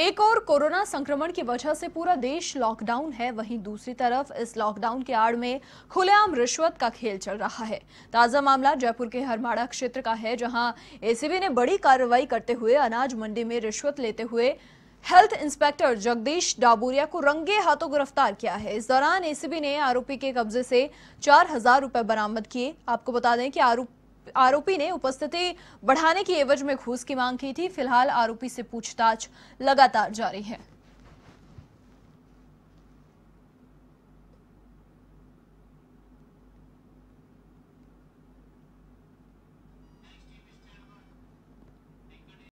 एक और कोरोना संक्रमण की वजह से पूरा देश लॉकडाउन है वहीं दूसरी तरफ इस लॉकडाउन के आड़ में खुलेआम रिश्वत का खेल चल रहा है ताजा मामला जयपुर के हरमाड़ा क्षेत्र का है जहां एसीबी ने बड़ी कार्रवाई करते हुए अनाज मंडी में रिश्वत लेते हुए हेल्थ इंस्पेक्टर जगदीश डाबोरिया को रंगे हाथों गिरफ्तार किया है इस दौरान एसीबी ने आरोपी के कब्जे से चार हजार रुपए बरामद किए आपको बता दें कि आरोपी आरोपी ने उपस्थिति बढ़ाने की एवज में घूस की मांग की थी फिलहाल आरोपी से पूछताछ लगातार जारी है